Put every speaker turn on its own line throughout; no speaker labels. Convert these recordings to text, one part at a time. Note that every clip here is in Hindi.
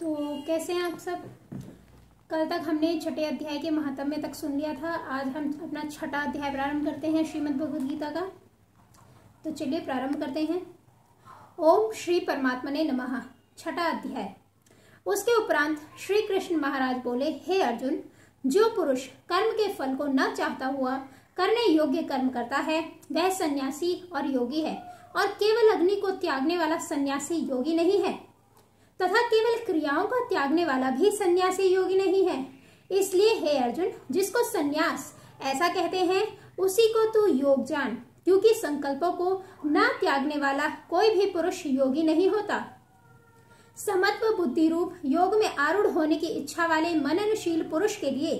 तो कैसे हैं आप सब कल तक हमने छठे अध्याय के महात्म्य तक सुन लिया था आज हम अपना छठा अध्याय प्रारंभ करते हैं श्रीमद् भगवद गीता का तो चलिए प्रारंभ करते हैं ओम श्री परमात्मा ने नमः छठा अध्याय उसके उपरांत श्री कृष्ण महाराज बोले हे अर्जुन जो पुरुष कर्म के फल को न चाहता हुआ करने योग्य कर्म करता है वह सन्यासी और योगी है और केवल अग्नि को त्यागने वाला सन्यासी योगी नहीं है तथा केवल क्रियाओं को त्यागने वाला भी सन्यासी योगी नहीं है इसलिए हे अर्जुन जिसको सन्यास ऐसा कहते हैं उसी को तू योग जान क्योंकि संकल्पों को ना त्यागने वाला कोई भी पुरुष योगी नहीं होता समत्व बुद्धि रूप योग में आरूढ़ होने की इच्छा वाले मननशील पुरुष के लिए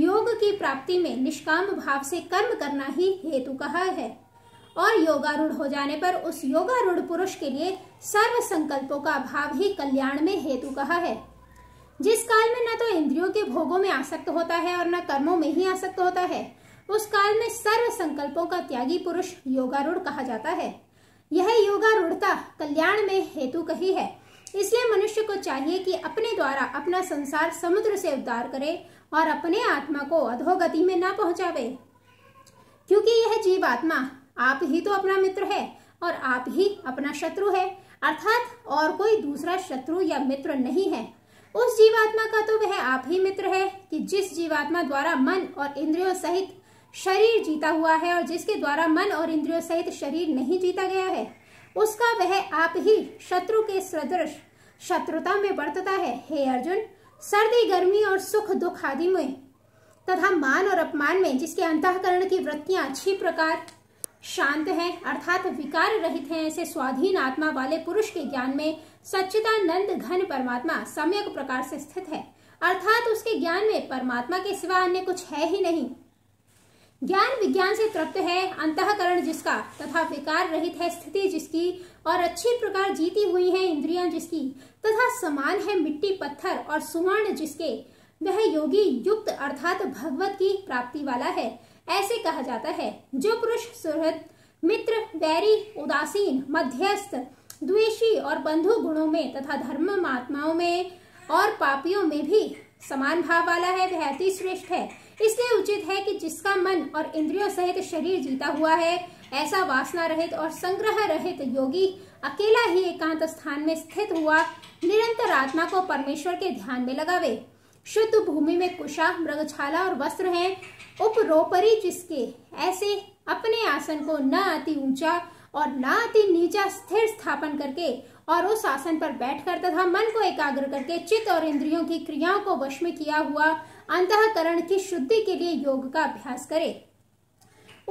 योग की प्राप्ति में निष्काम भाव से कर्म करना ही हेतु कहा है और योगारूढ़ हो जाने पर उस योगारूढ़ पुरुष के लिए सर्व संकल्पों का अभाव ही कल्याण में हेतु कहा है जिस काल में न तो इंद्रियों के भोगों में आसक्त होता है और न कर्मों में ही आसक्त होता है उस काल में सर्व संकल्पों का त्यागी पुरुष योगारूढ़ कहा जाता है यह योगारूढ़ता कल्याण में हेतु कही है इसलिए मनुष्य को चाहिए कि अपने द्वारा अपना संसार समुद्र से उद्धार करे और अपने आत्मा को अधोगति में न पहुंचावे क्योंकि यह जीव आत्मा आप ही तो अपना मित्र है और आप ही अपना शत्रु है अर्थात और कोई दूसरा शत्रु या मित्र नहीं है उस जीवात्मा का तो वह आप ही मित्र है कि जिस जीवात्मा द्वारा मन और इंद्रियों सहित शरीर जीता हुआ है और जिसके द्वारा मन और इंद्रियों सहित शरीर नहीं जीता गया है उसका वह आप ही शत्रु के सदृश शत्रुता में बरतता है हे अर्जुन सर्दी गर्मी और सुख दुख आदि में तथा मान और अपमान में जिसके अंतकरण की वृत्तियां अच्छी प्रकार शांत हैं अर्थात विकार रहित हैं ऐसे स्वाधीन आत्मा वाले पुरुष के ज्ञान में सच्चिदानंद घन परमात्मा सम्यक प्रकार से स्थित है अर्थात उसके ज्ञान में परमात्मा के सिवा अन्य कुछ है ही नहीं ज्ञान विज्ञान से तृप्त है अंतकरण जिसका तथा विकार रहित है स्थिति जिसकी और अच्छी प्रकार जीती हुई है इंद्रियां जिसकी तथा समान है मिट्टी पत्थर और सुवर्ण जिसके वह योगी युक्त अर्थात भगवत की प्राप्ति वाला है ऐसे कहा जाता है जो पुरुष सुहृद मित्र वैरी उदासीन मध्यस्थ द्वेषी और बंधु गुणों में तथा धर्म महात्माओं में और पापियों में भी समान भाव वाला है वह अति श्रेष्ठ है इसलिए उचित है कि जिसका मन और इंद्रियों सहित शरीर जीता हुआ है ऐसा वासना रहित और संग्रह रहित योगी अकेला ही एकांत स्थान में स्थित हुआ निरंतर आत्मा को परमेश्वर के ध्यान में लगावे शुद्ध भूमि में कुशा मृगछाला और वस्त्र है उपरोपरी जिसके ऐसे अपने आसन को न अति ऊंचा और न अति नीचा स्थिर स्थापन करके और उस आसन पर बैठकर तथा मन को एकाग्र करके चित्त और इंद्रियों की क्रियाओं को वश में किया हुआ अंतकरण की शुद्धि के लिए योग का अभ्यास करें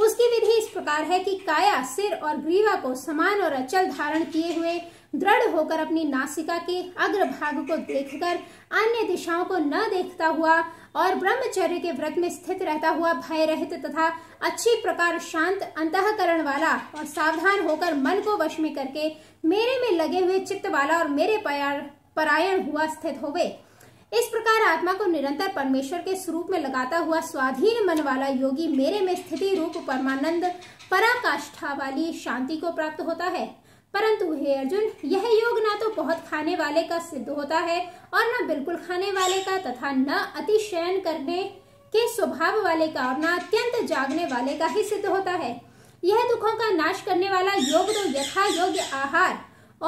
उसकी विधि इस प्रकार है कि काया सिर और ग्रीवा को समान और अचल धारण किए हुए दृढ़ होकर अपनी नासिका के अग्र भाग को देखकर अन्य दिशाओं को न देखता हुआ और ब्रह्मचर्य के व्रत में स्थित रहता हुआ भय रहित तथा अच्छी प्रकार शांत अंतकरण वाला और सावधान होकर मन को वश में करके मेरे में लगे हुए चित्त वाला और मेरे परायण हुआ स्थित होवे इस प्रकार आत्मा को निरंतर परमेश्वर के स्वरूप में लगाता हुआ स्वाधीन मन वाला योगी मेरे में स्थिति रूप परमानंद पराकाष्ठा वाली शांति को प्राप्त होता है परंतु हे अर्जुन यह योग ना तो बहुत खाने वाले का सिद्ध होता है और न बिल्कुल खाने वाले का तथा न अतिशयन करने के स्वभाव वाले का और न अत्यंत जागने वाले का ही सिद्ध होता है यह दुखों का नाश करने वाला योग तो यथा योग्य आहार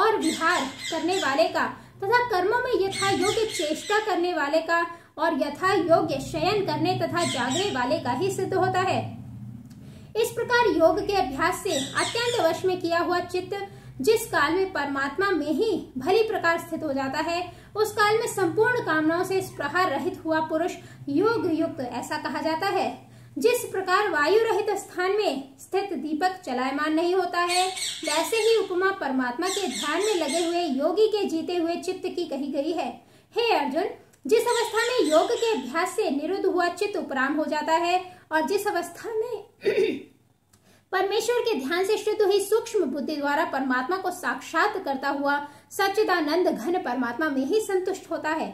और विहार करने वाले का तथा कर्मों में यथा योग्य चेष्टा करने वाले का और यथा योग्य शयन करने तथा जागने वाले का ही सिद्ध होता है इस प्रकार योग के अभ्यास से अत्यंत वश में किया हुआ चित्त जिस काल में परमात्मा में ही भली प्रकार स्थित हो जाता है उस काल में संपूर्ण कामनाओं से प्रहार रहित हुआ पुरुष योग युक्त ऐसा कहा जाता है जिस प्रकार वायु रहित स्थान में स्थित दीपक चलायमान नहीं होता है वैसे ही उपमा परमात्मा के ध्यान में लगे हुए योगी के जीते हुए चित्त की कही गई है हे अर्जुन जिस अवस्था में योग के अभ्यास से निरुद्ध हुआ चित्त उपराम हो जाता है और जिस अवस्था में परमेश्वर के ध्यान से शुद्ध हुई सूक्ष्म बुद्धि द्वारा परमात्मा को साक्षात करता हुआ सच्चिदानंद घन परमात्मा में ही संतुष्ट होता है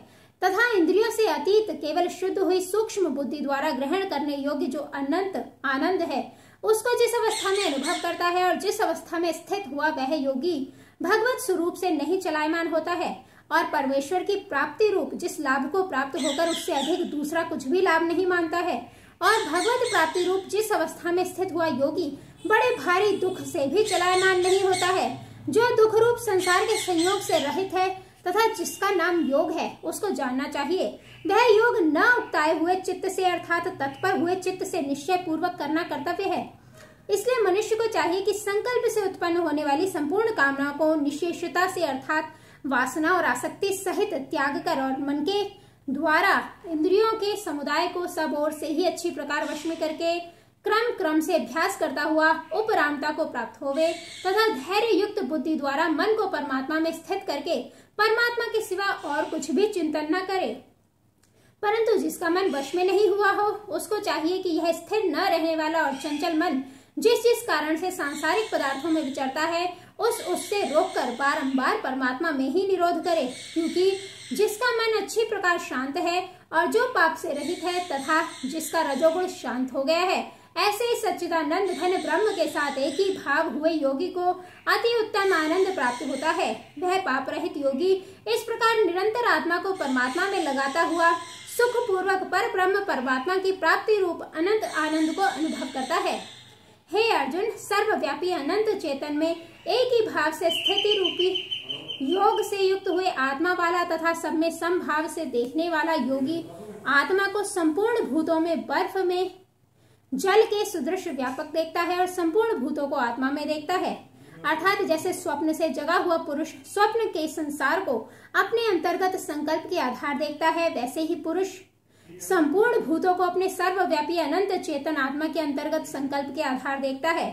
तथा इंद्रियों से अतीत केवल शुद्ध हुई सूक्ष्म बुद्धि द्वारा ग्रहण करने योग्य जो अनंत आनंद है उसको जिस अवस्था में अनुभव करता है और जिस अवस्था में स्थित हुआ वह योगी भगवत स्वरूप से नहीं चलायमान होता है और परमेश्वर की प्राप्ति रूप जिस लाभ को प्राप्त होकर उससे अधिक दूसरा कुछ भी लाभ नहीं मानता है और भगवत प्राप्ति रूप जिस अवस्था में स्थित हुआ योगी बड़े भारी दुख से भी चलायमान नहीं होता है जो दुख रूप संसार के संयोग से रहित है तथा जिसका नाम योग है उसको जानना चाहिए वह योग न उगताए हुए चित्त से अर्थात तत्पर हुए चित्त से निश्चय पूर्वक करना कर्तव्य है इसलिए मनुष्य को चाहिए कि संकल्प से उत्पन्न होने वाली संपूर्ण कामनाओं को निशेषता से अर्थात वासना और आसक्ति सहित त्याग कर और मन के द्वारा इंद्रियों के समुदाय को सब ओर से ही अच्छी प्रकार वश में करके क्रम क्रम से अभ्यास करता हुआ उपरामता को प्राप्त होवे तथा धैर्य युक्त बुद्धि द्वारा मन को परमात्मा में स्थित करके परमात्मा के सिवा और कुछ भी चिंतन न करे परंतु जिसका मन वश में नहीं हुआ हो उसको चाहिए कि यह स्थिर न रहने वाला और चंचल मन जिस जिस कारण से सांसारिक पदार्थों में विचरता है उस उससे रोककर बारंबार परमात्मा में ही निरोध करे क्योंकि जिसका मन अच्छी प्रकार शांत है और जो पाप से रहित है तथा जिसका रजोगुण शांत हो गया है ऐसे ही सच्चिदानंद घन ब्रह्म के साथ एक ही भाव हुए योगी को अति उत्तम आनंद प्राप्त होता है वह पाप रहित योगी इस प्रकार निरंतर आत्मा को परमात्मा में लगाता हुआ सुख पूर्वक पर ब्रह्म परमात्मा की प्राप्ति रूप अनंत आनंद को अनुभव करता है हे अर्जुन सर्वव्यापी अनंत चेतन में एक ही भाव से स्थिति रूपी योग से युक्त हुए आत्मा वाला तथा सब में समभाव से देखने वाला योगी आत्मा को संपूर्ण भूतों में बर्फ में जल के सुदृश्य व्यापक देखता है और संपूर्ण भूतों को आत्मा में देखता है अर्थात जैसे स्वप्न से जगा हुआ पुरुष स्वप्न के संसार को अपने अंतर्गत संकल्प के आधार देखता है वैसे ही पुरुष संपूर्ण भूतों को अपने सर्वव्यापी अनंत चेतन आत्मा के अंतर्गत संकल्प के आधार देखता है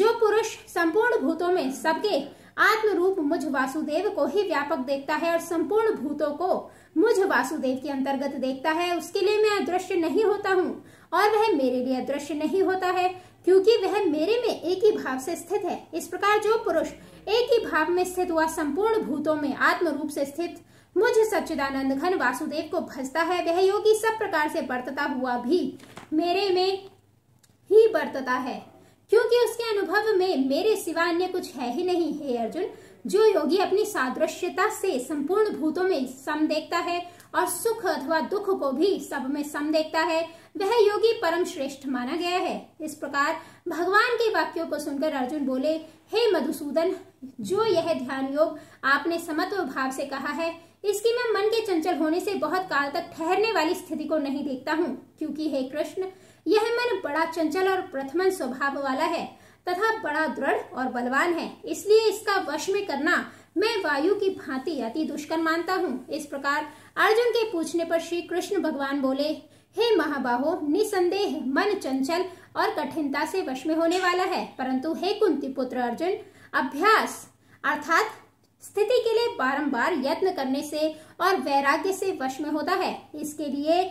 जो पुरुष संपूर्ण भूतों में सबके आत्म रूप मुझ वासुदेव को ही व्यापक देखता है और संपूर्ण भूतों को मुझ वासुदेव के अंतर्गत देखता है उसके लिए मैं अदृश्य नहीं होता हूँ और वह मेरे लिए अदृश्य नहीं होता है क्योंकि वह मेरे में एक ही भाव से स्थित है इस प्रकार जो पुरुष एक ही भाव में स्थित हुआ संपूर्ण भूतों में आत्म रूप से स्थित मुझ सच्चिदानंद घन वासुदेव को भजता है वह योगी सब प्रकार से बरतता हुआ भी मेरे में ही बरतता है क्योंकि उसके अनुभव में मेरे सिवा अन्य कुछ है ही नहीं है अर्जुन जो योगी अपनी सादृश्यता से संपूर्ण भूतों में सम देखता है और सुख अथवा दुख को भी सब में सम देखता है वह योगी परम श्रेष्ठ माना गया है इस प्रकार भगवान के वाक्यों को सुनकर अर्जुन बोले हे मधुसूदन जो यह ध्यान योग आपने समत्व भाव से कहा है इसकी मैं मन के चंचल होने से बहुत काल तक ठहरने वाली स्थिति को नहीं देखता हूँ क्योंकि हे कृष्ण यह मन बड़ा चंचल और प्रथमन स्वभाव वाला है तथा बड़ा दृढ़ और बलवान है इसलिए इसका वश में करना मैं वायु की भांति अति दुष्कर मानता हूँ इस प्रकार अर्जुन के पूछने पर श्री कृष्ण भगवान बोले हे महाबाहो निसंदेह मन चंचल और कठिनता से वश में होने वाला है परंतु हे कुंती पुत्र अर्जुन अभ्यास अर्थात स्थिति के लिए बारंबार यत्न करने से और वैराग्य से वश में होता है इसके लिए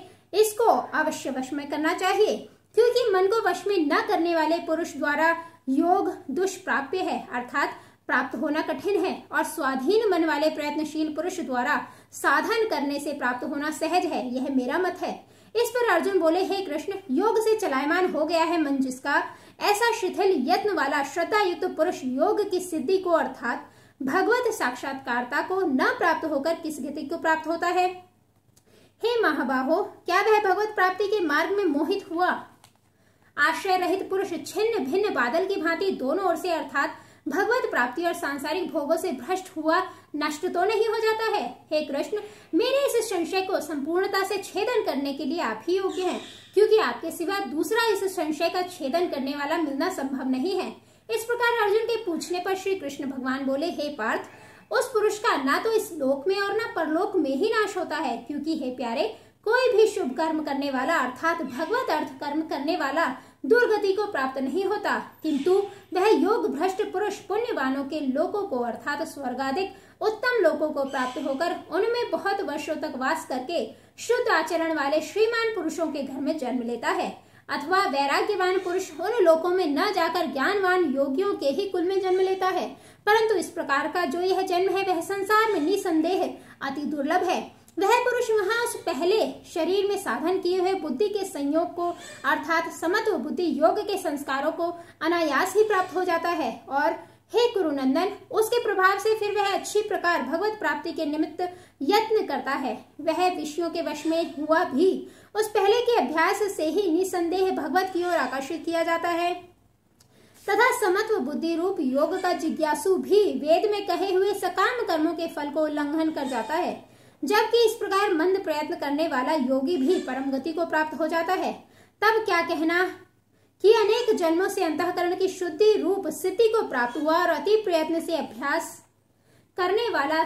इसको अवश्य वश में करना चाहिए क्योंकि मन को वश में न करने वाले पुरुष द्वारा योग दुष्प्राप्य है अर्थात प्राप्त होना कठिन है और स्वाधीन मन वाले प्रयत्नशील पुरुष द्वारा साधन करने से प्राप्त होना सहज है यह मेरा मत है इस पर अर्जुन बोले हे कृष्ण योग से चलायमान हो गया है मन जिसका ऐसा शिथिल यत्न वाला श्रद्धा युक्त पुरुष योग की सिद्धि को अर्थात भगवत साक्षात्कारता को न प्राप्त होकर किस गति को प्राप्त होता है हे महाबाहो क्या वह भगवत प्राप्ति के मार्ग में मोहित हुआ आश्रय रहित पुरुष छिन्न भिन्न बादल की भांति दोनों ओर से अर्थात भगवत प्राप्ति और सांसारिक भोगों से भ्रष्ट हुआ नष्ट तो नहीं हो जाता है हे कृष्ण मेरे इस संशय को संपूर्णता से छेदन करने के लिए आप ही योग्य हैं क्योंकि आपके सिवा दूसरा इस संशय का छेदन करने वाला मिलना संभव नहीं है इस प्रकार अर्जुन के पूछने पर श्री कृष्ण भगवान बोले हे पार्थ उस पुरुष का ना तो इस लोक में और ना परलोक में ही नाश होता है क्योंकि हे प्यारे कोई भी शुभ कर्म करने वाला अर्थात भगवत अर्थ कर्म करने वाला दुर्गति को प्राप्त नहीं होता किंतु वह योग भ्रष्ट पुरुष पुण्यवानों के लोगों को अर्थात स्वर्गाधिक उत्तम लोगों को प्राप्त होकर उनमें बहुत वर्षों तक वास करके शुद्ध आचरण वाले श्रीमान पुरुषों के घर में जन्म लेता है अथवा वैराग्यवान पुरुष उन लोगों में न जाकर ज्ञानवान योगियों के ही कुल में जन्म लेता है परंतु इस प्रकार का जो यह जन्म है वह संसार में निसंदेह अति दुर्लभ है वह पुरुष वहां पहले शरीर में साधन किए हुए बुद्धि के संयोग को अर्थात समत्व बुद्धि योग के संस्कारों को अनायास ही प्राप्त हो जाता है और हे नंदन उसके प्रभाव से फिर वह अच्छी प्रकार भगवत प्राप्ति के निमित्त यत्न करता है वह विषयों के वश में हुआ भी उस पहले के अभ्यास से ही निसंदेह भगवत की ओर आकर्षित किया जाता है तथा समत्व बुद्धि रूप योग का जिज्ञासु भी वेद में कहे हुए सकाम कर्मों के फल को उल्लंघन कर जाता है जबकि इस प्रकार मंद प्रयत्न करने वाला योगी भी परम गति को प्राप्त हो जाता है तब क्या कहना कि अनेक जन्मों से अंतकरण की शुद्धि रूप स्थिति को प्राप्त हुआ और अति प्रयत्न से अभ्यास करने वाला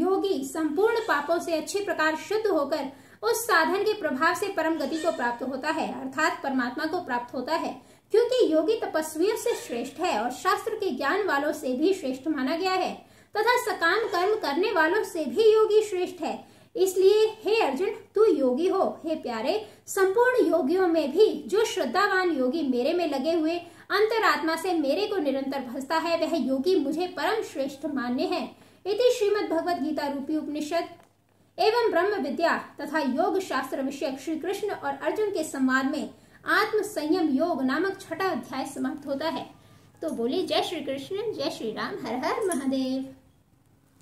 योगी संपूर्ण पापों से अच्छे प्रकार शुद्ध होकर उस साधन के प्रभाव से परम गति को प्राप्त होता है अर्थात परमात्मा को प्राप्त होता है क्योंकि योगी तपस्वियों से श्रेष्ठ है और शास्त्र के ज्ञान वालों से भी श्रेष्ठ माना गया है तथा सकाम कर्म करने वालों से भी योगी श्रेष्ठ है इसलिए हे अर्जुन तू योगी हो हे प्यारे संपूर्ण योगियों में भी जो श्रद्धावान योगी मेरे में लगे हुए अंतरात्मा से मेरे को निरंतर भजता है वह योगी मुझे परम श्रेष्ठ मान्य है इति श्रीमद भगवद गीता रूपी उपनिषद एवं ब्रह्म विद्या तथा योग शास्त्र विषय श्री कृष्ण और अर्जुन के संवाद में आत्म संयम योग नामक छठा अध्याय समाप्त होता है तो बोली जय श्री कृष्ण जय श्री राम हर हर महादेव